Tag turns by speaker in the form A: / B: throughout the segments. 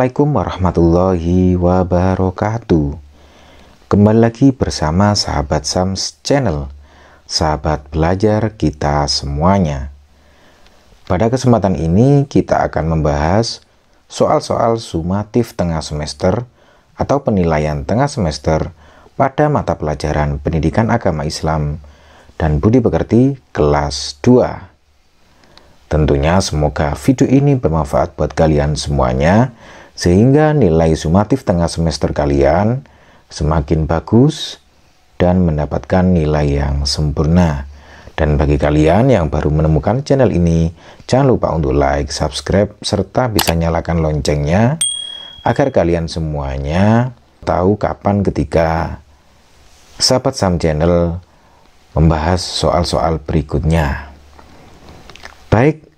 A: Assalamualaikum warahmatullahi wabarakatuh Kembali lagi bersama sahabat SAMS Channel Sahabat belajar kita semuanya Pada kesempatan ini kita akan membahas Soal-soal sumatif tengah semester Atau penilaian tengah semester Pada mata pelajaran pendidikan agama Islam Dan budi pekerti kelas 2 Tentunya semoga video ini bermanfaat buat kalian semuanya sehingga nilai sumatif tengah semester kalian semakin bagus dan mendapatkan nilai yang sempurna. Dan bagi kalian yang baru menemukan channel ini, jangan lupa untuk like, subscribe, serta bisa nyalakan loncengnya agar kalian semuanya tahu kapan ketika sahabat Sam Channel membahas soal-soal berikutnya. Baik,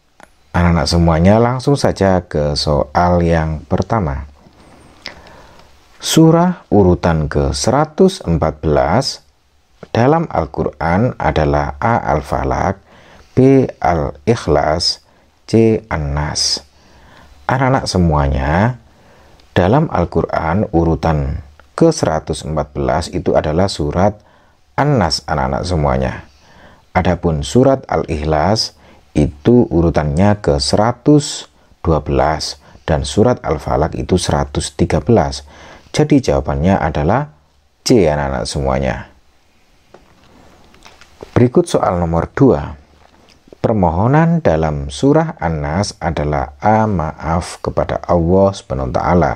A: anak-anak semuanya langsung saja ke soal yang pertama. Surah urutan ke-114 dalam Al-Quran adalah A. Al-Falak, B. Al-Ikhlas, C. An-Nas. Anak-anak semuanya, dalam Al-Quran urutan ke-114 itu adalah surat An-Nas anak-anak semuanya. Adapun surat Al-Ikhlas itu urutannya ke 112 dan surat Al-Falak itu 113. Jadi jawabannya adalah C anak-anak semuanya. Berikut soal nomor 2. Permohonan dalam surah An-Nas adalah A. Maaf kepada Allah subhanahu wa ta'ala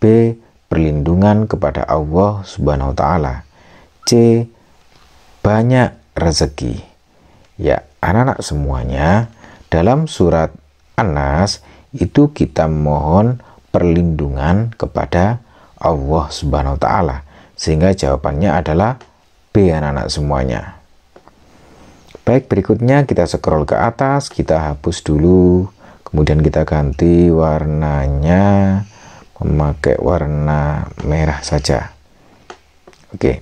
A: B. Perlindungan kepada Allah subhanahu wa ta'ala C. Banyak rezeki Ya, anak-anak semuanya, dalam surat Anas itu kita mohon perlindungan kepada Allah Subhanahu wa taala. Sehingga jawabannya adalah B anak-anak semuanya. Baik, berikutnya kita scroll ke atas, kita hapus dulu. Kemudian kita ganti warnanya memakai warna merah saja. Oke. Okay.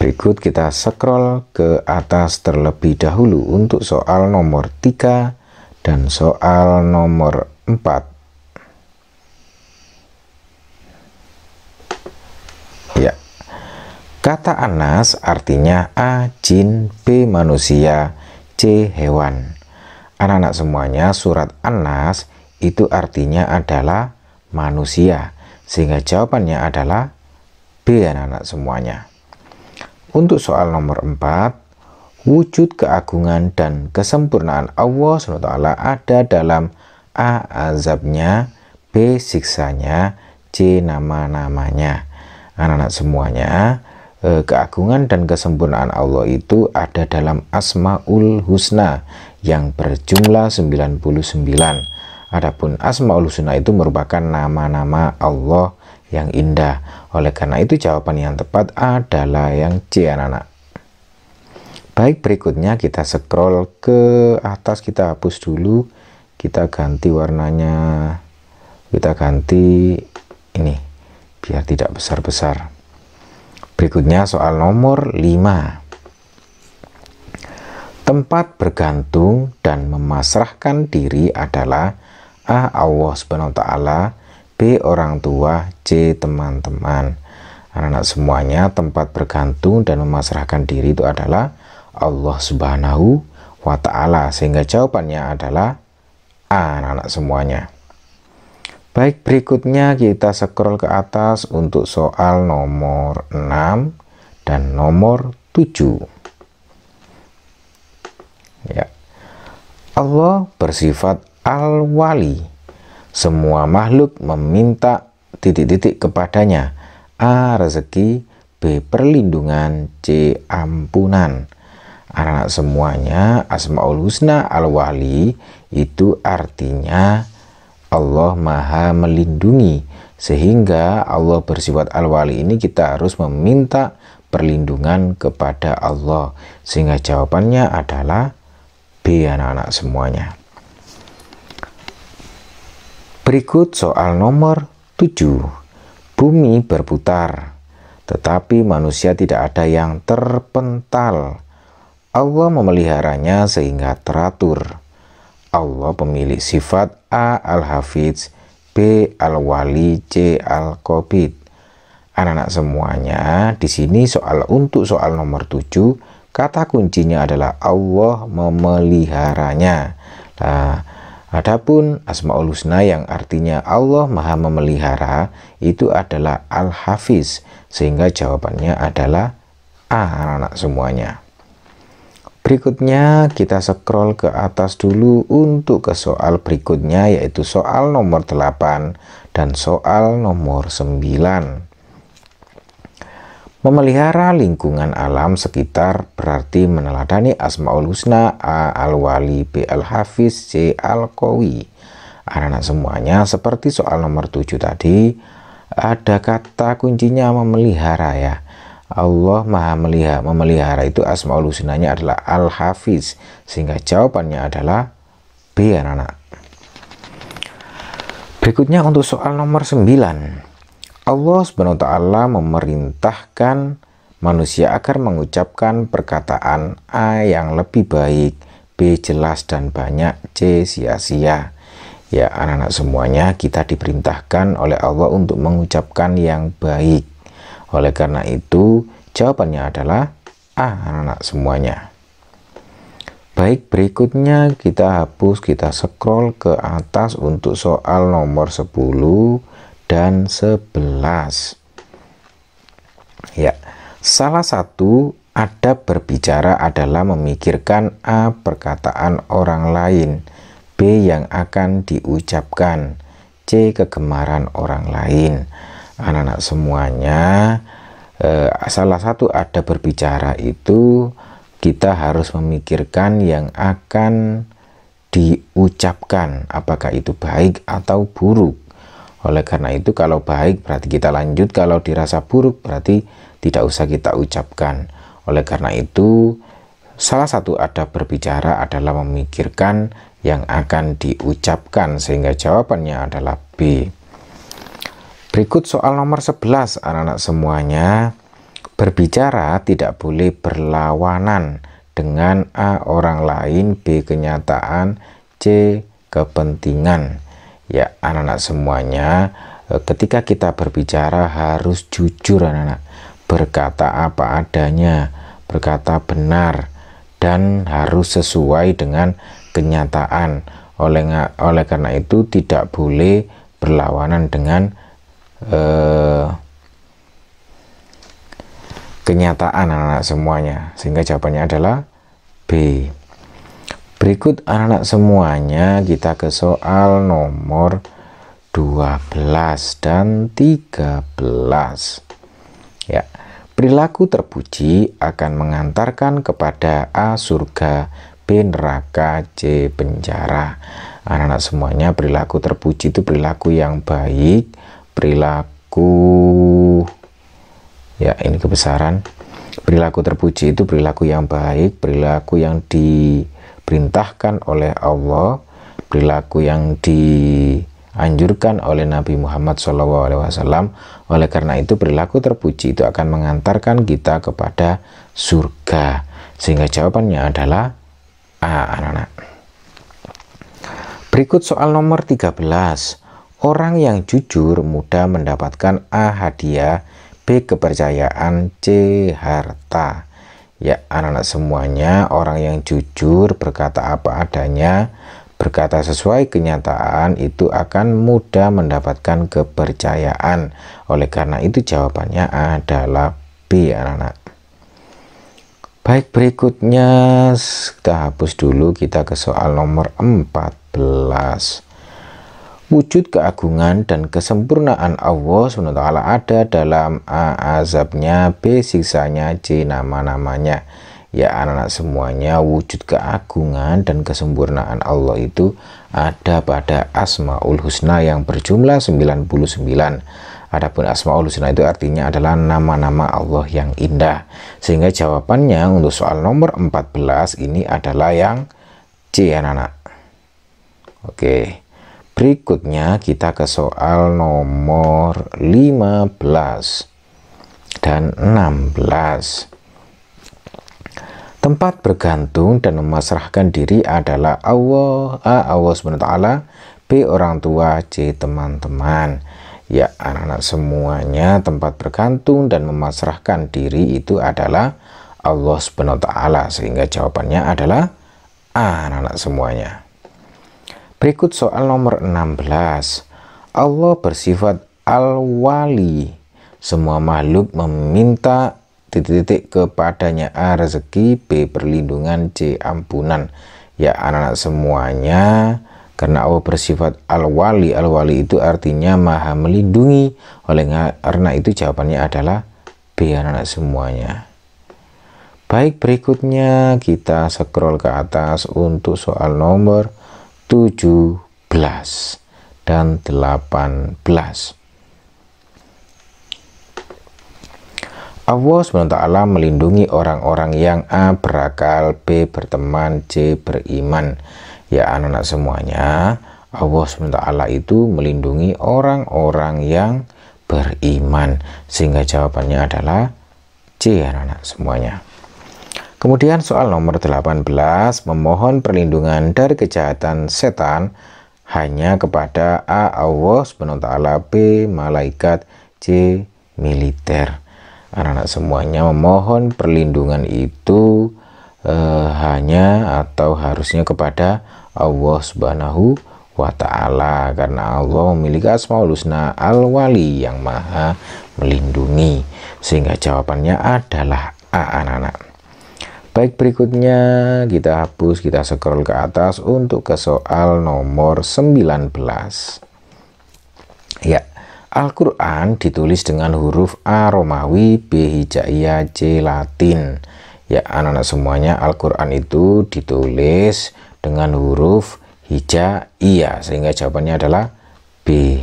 A: Berikut kita scroll ke atas terlebih dahulu untuk soal nomor 3 dan soal nomor 4. Ya. Kata anas artinya A jin, B manusia, C hewan. Anak-anak semuanya, surat anas itu artinya adalah manusia. Sehingga jawabannya adalah B anak-anak semuanya. Untuk soal nomor 4, wujud keagungan dan kesempurnaan Allah SWT ada dalam A. Azabnya, B. Siksanya, C. Nama-namanya. Anak-anak semuanya, eh, keagungan dan kesempurnaan Allah itu ada dalam Asmaul Husna yang berjumlah 99. Adapun Asmaul Husna itu merupakan nama-nama Allah yang indah. Oleh karena itu jawaban yang tepat adalah yang C anak-anak. Baik, berikutnya kita scroll ke atas, kita hapus dulu. Kita ganti warnanya. Kita ganti ini biar tidak besar-besar. Berikutnya soal nomor 5. Tempat bergantung dan memasrahkan diri adalah A. Ah, Allah Subhanahu wa taala B. Orang tua C. Teman-teman Anak-anak semuanya tempat bergantung dan memasrahkan diri itu adalah Allah subhanahu wa ta'ala Sehingga jawabannya adalah A. Anak-anak semuanya Baik berikutnya kita scroll ke atas untuk soal nomor 6 dan nomor 7 Ya Allah bersifat al-wali semua makhluk meminta titik-titik kepadanya. A. Rezeki B. Perlindungan C. Ampunan Anak semuanya Asma'ul Husna Al-Wali itu artinya Allah Maha Melindungi sehingga Allah bersifat Al-Wali ini kita harus meminta perlindungan kepada Allah sehingga jawabannya adalah B anak-anak semuanya. Berikut soal nomor 7. Bumi berputar, tetapi manusia tidak ada yang terpental. Allah memeliharanya sehingga teratur. Allah pemilik sifat A. Al-Hafidz, B. Al-Wali, C. Al-Qobid. Anak-anak semuanya, di sini soal untuk soal nomor 7, kata kuncinya adalah Allah memeliharanya. Nah, Adapun Asmaul Husna yang artinya Allah Maha Memelihara itu adalah Al-Hafiz sehingga jawabannya adalah A anak-anak semuanya. Berikutnya kita scroll ke atas dulu untuk ke soal berikutnya yaitu soal nomor 8 dan soal nomor 9. Memelihara lingkungan alam sekitar berarti meneladani Asmaul Husna A. Al-Wali B. Al-Hafiz C. al kowi Anak-anak semuanya seperti soal nomor 7 tadi, ada kata kuncinya memelihara ya. Allah maha melihara, memelihara itu Asmaul Husnanya adalah Al-Hafiz. Sehingga jawabannya adalah B anak-anak. Berikutnya untuk soal nomor 9. Allah Subhanahu wa taala memerintahkan manusia agar mengucapkan perkataan A yang lebih baik, B jelas dan banyak, C sia-sia. Ya, anak-anak semuanya kita diperintahkan oleh Allah untuk mengucapkan yang baik. Oleh karena itu, jawabannya adalah A, anak-anak semuanya. Baik, berikutnya kita hapus, kita scroll ke atas untuk soal nomor 10 dan 11. Ya, salah satu ada berbicara adalah memikirkan A perkataan orang lain, B yang akan diucapkan, C kegemaran orang lain. Anak-anak semuanya, eh, salah satu ada berbicara itu kita harus memikirkan yang akan diucapkan, apakah itu baik atau buruk. Oleh karena itu kalau baik berarti kita lanjut, kalau dirasa buruk berarti tidak usah kita ucapkan. Oleh karena itu salah satu ada berbicara adalah memikirkan yang akan diucapkan sehingga jawabannya adalah B. Berikut soal nomor 11 anak-anak semuanya. Berbicara tidak boleh berlawanan dengan A orang lain, B kenyataan, C kepentingan ya anak-anak semuanya eh, ketika kita berbicara harus jujur anak-anak berkata apa adanya berkata benar dan harus sesuai dengan kenyataan oleh oleh karena itu tidak boleh berlawanan dengan eh, kenyataan anak-anak semuanya sehingga jawabannya adalah B Berikut anak anak semuanya kita ke soal nomor 12 dan 13. Ya. Perilaku terpuji akan mengantarkan kepada A surga, B neraka, C penjara. Anak-anak semuanya perilaku terpuji itu perilaku yang baik, perilaku ya ini kebesaran. Perilaku terpuji itu perilaku yang baik, perilaku yang di diperintahkan oleh Allah, perilaku yang dianjurkan oleh Nabi Muhammad SAW. Oleh karena itu perilaku terpuji itu akan mengantarkan kita kepada surga. Sehingga jawabannya adalah A, anak-anak. Berikut soal nomor 13. Orang yang jujur mudah mendapatkan A. Hadiah, B. Kepercayaan, C. Harta ya anak-anak semuanya orang yang jujur berkata apa adanya berkata sesuai kenyataan itu akan mudah mendapatkan kepercayaan oleh karena itu jawabannya adalah B anak-anak baik berikutnya kita hapus dulu kita ke soal nomor 14 wujud keagungan dan kesempurnaan Allah SWT ada dalam A. Azabnya, B. Sisanya, C. Nama-namanya. Ya anak-anak semuanya wujud keagungan dan kesempurnaan Allah itu ada pada Asma'ul Husna yang berjumlah 99. Adapun Asma'ul Husna itu artinya adalah nama-nama Allah yang indah. Sehingga jawabannya untuk soal nomor 14 ini adalah yang C anak-anak. Oke. Okay. Berikutnya kita ke soal nomor 15 dan 16. Tempat bergantung dan memasrahkan diri adalah Allah, A. Allah SWT, B. Orang tua, C. Teman-teman. Ya, anak-anak semuanya tempat bergantung dan memasrahkan diri itu adalah Allah SWT. Sehingga jawabannya adalah A. Anak-anak semuanya. Berikut soal nomor 16. Allah bersifat al-wali. Semua makhluk meminta titik-titik kepadanya A. Rezeki, B. Perlindungan, C. Ampunan. Ya anak-anak semuanya, karena Allah bersifat al-wali. Al-wali itu artinya maha melindungi. Oleh karena itu jawabannya adalah B anak-anak semuanya. Baik, berikutnya kita scroll ke atas untuk soal nomor 17 dan 18. Allah SWT melindungi orang-orang yang A. berakal, B. berteman, C. beriman. Ya anak-anak semuanya, Allah SWT itu melindungi orang-orang yang beriman. Sehingga jawabannya adalah C anak-anak semuanya. Kemudian soal nomor 18, memohon perlindungan dari kejahatan setan hanya kepada A. Allah SWT, B. Malaikat, C. Militer. Anak-anak semuanya memohon perlindungan itu eh, hanya atau harusnya kepada Allah Subhanahu wa taala karena Allah memiliki asmaul husna al-wali yang maha melindungi sehingga jawabannya adalah A anak-anak baik berikutnya kita hapus kita scroll ke atas untuk ke soal nomor 19 ya Al-Quran ditulis dengan huruf A Romawi, B Hijaiyah, C Latin. Ya, anak-anak semuanya, Al-Quran itu ditulis dengan huruf Hijaiyah, sehingga jawabannya adalah B.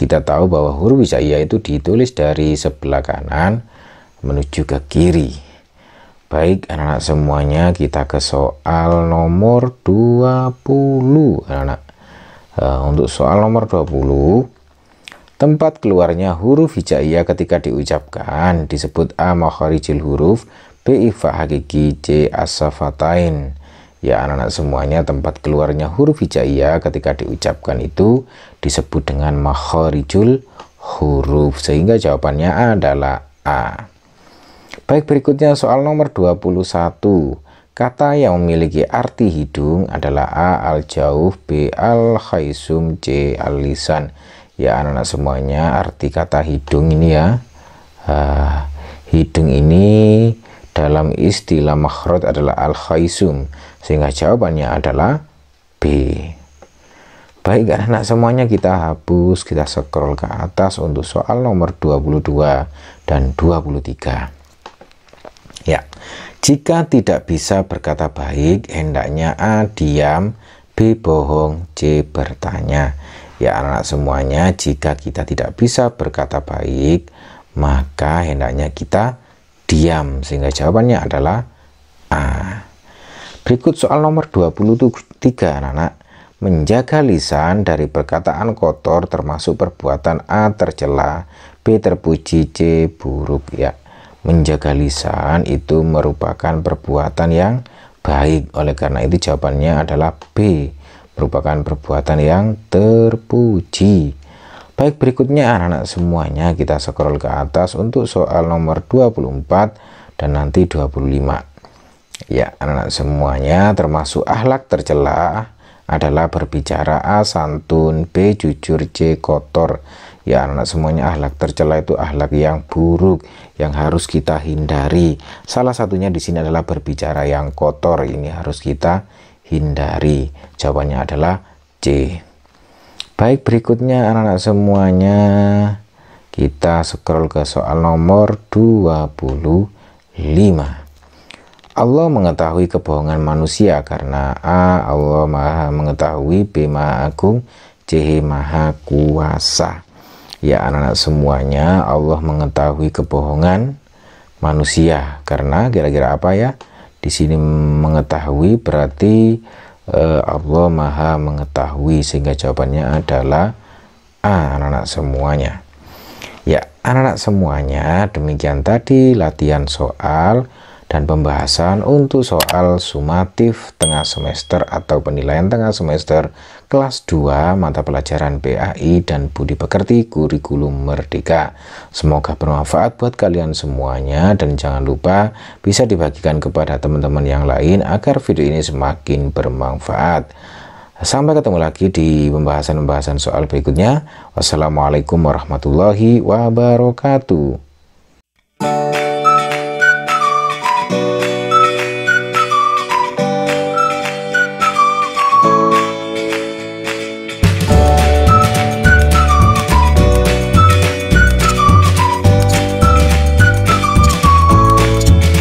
A: Kita tahu bahwa huruf Hijaiyah itu ditulis dari sebelah kanan menuju ke kiri. Baik anak-anak semuanya kita ke soal nomor 20 anak-anak uh, Untuk soal nomor 20 Tempat keluarnya huruf hijaiyah ketika diucapkan disebut A makharijil huruf B ifa hakiki C asafatain Ya anak-anak semuanya tempat keluarnya huruf hijaiyah ketika diucapkan itu disebut dengan makharijul huruf Sehingga jawabannya adalah A Baik berikutnya soal nomor 21. Kata yang memiliki arti hidung adalah A. Al-Jauh, B. Al-Khaisum, C. Al-Lisan. Ya anak-anak semuanya arti kata hidung ini ya. Uh, hidung ini dalam istilah makhraj adalah Al-Khaisum. Sehingga jawabannya adalah B. Baik anak-anak semuanya kita hapus, kita scroll ke atas untuk soal nomor 22 dan 23. Ya, jika tidak bisa berkata baik, hendaknya A. Diam, B. Bohong, C. Bertanya. Ya anak semuanya, jika kita tidak bisa berkata baik, maka hendaknya kita diam. Sehingga jawabannya adalah A. Berikut soal nomor 23 anak-anak. Menjaga lisan dari perkataan kotor termasuk perbuatan A tercela, B terpuji, C buruk ya menjaga lisan itu merupakan perbuatan yang baik. Oleh karena itu jawabannya adalah B, merupakan perbuatan yang terpuji. Baik berikutnya anak-anak semuanya kita scroll ke atas untuk soal nomor 24 dan nanti 25. Ya, anak-anak semuanya termasuk ahlak tercela adalah berbicara A santun, B jujur, C kotor. Ya, anak semuanya ahlak tercela itu ahlak yang buruk yang harus kita hindari. Salah satunya di sini adalah berbicara yang kotor. Ini harus kita hindari. Jawabannya adalah C. Baik, berikutnya anak-anak semuanya kita scroll ke soal nomor 25. Allah mengetahui kebohongan manusia karena A. Allah maha mengetahui B. Maha agung C. Maha kuasa Ya anak-anak semuanya Allah mengetahui kebohongan manusia karena kira-kira apa ya? Di sini mengetahui berarti uh, Allah Maha mengetahui sehingga jawabannya adalah A anak-anak semuanya. Ya, anak-anak semuanya, demikian tadi latihan soal dan pembahasan untuk soal sumatif tengah semester atau penilaian tengah semester kelas 2 mata pelajaran BAI dan Budi Pekerti Kurikulum Merdeka. Semoga bermanfaat buat kalian semuanya dan jangan lupa bisa dibagikan kepada teman-teman yang lain agar video ini semakin bermanfaat. Sampai ketemu lagi di pembahasan-pembahasan soal berikutnya. Wassalamualaikum warahmatullahi wabarakatuh.